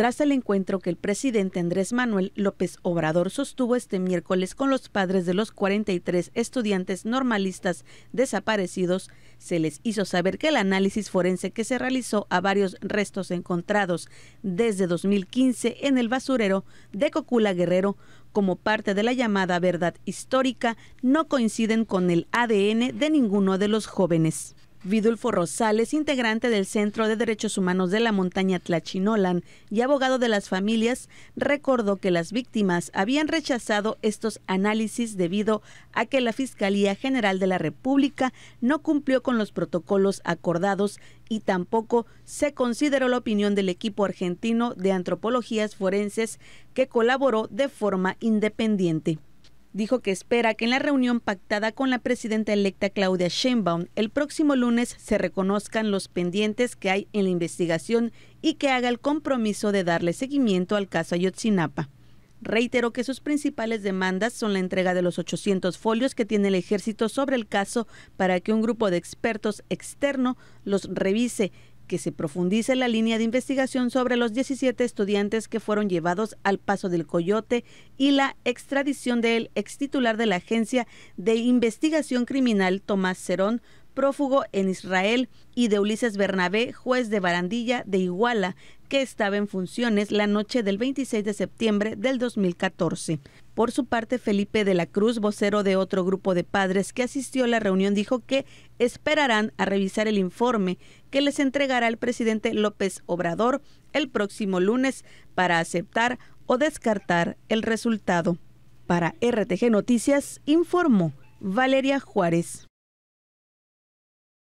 tras el encuentro que el presidente Andrés Manuel López Obrador sostuvo este miércoles con los padres de los 43 estudiantes normalistas desaparecidos, se les hizo saber que el análisis forense que se realizó a varios restos encontrados desde 2015 en el basurero de Cocula Guerrero como parte de la llamada verdad histórica no coinciden con el ADN de ninguno de los jóvenes. Vidulfo Rosales, integrante del Centro de Derechos Humanos de la Montaña Tlachinolan y abogado de las familias, recordó que las víctimas habían rechazado estos análisis debido a que la Fiscalía General de la República no cumplió con los protocolos acordados y tampoco se consideró la opinión del equipo argentino de antropologías forenses que colaboró de forma independiente dijo que espera que en la reunión pactada con la presidenta electa Claudia Sheinbaum el próximo lunes se reconozcan los pendientes que hay en la investigación y que haga el compromiso de darle seguimiento al caso Ayotzinapa. Reiteró que sus principales demandas son la entrega de los 800 folios que tiene el ejército sobre el caso para que un grupo de expertos externo los revise que se profundice la línea de investigación sobre los 17 estudiantes que fueron llevados al paso del Coyote y la extradición del ex titular de la Agencia de Investigación Criminal, Tomás Cerón, prófugo en Israel, y de Ulises Bernabé, juez de Barandilla de Iguala, que estaba en funciones la noche del 26 de septiembre del 2014. Por su parte, Felipe de la Cruz, vocero de otro grupo de padres que asistió a la reunión, dijo que esperarán a revisar el informe que les entregará el presidente López Obrador el próximo lunes para aceptar o descartar el resultado. Para RTG Noticias, informó Valeria Juárez.